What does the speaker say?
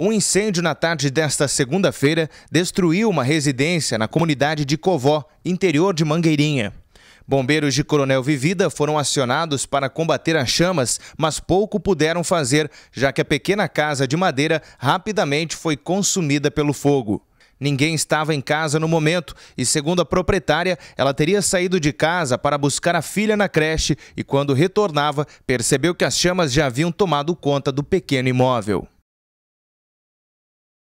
Um incêndio na tarde desta segunda-feira destruiu uma residência na comunidade de Covó, interior de Mangueirinha. Bombeiros de Coronel Vivida foram acionados para combater as chamas, mas pouco puderam fazer, já que a pequena casa de madeira rapidamente foi consumida pelo fogo. Ninguém estava em casa no momento e, segundo a proprietária, ela teria saído de casa para buscar a filha na creche e, quando retornava, percebeu que as chamas já haviam tomado conta do pequeno imóvel.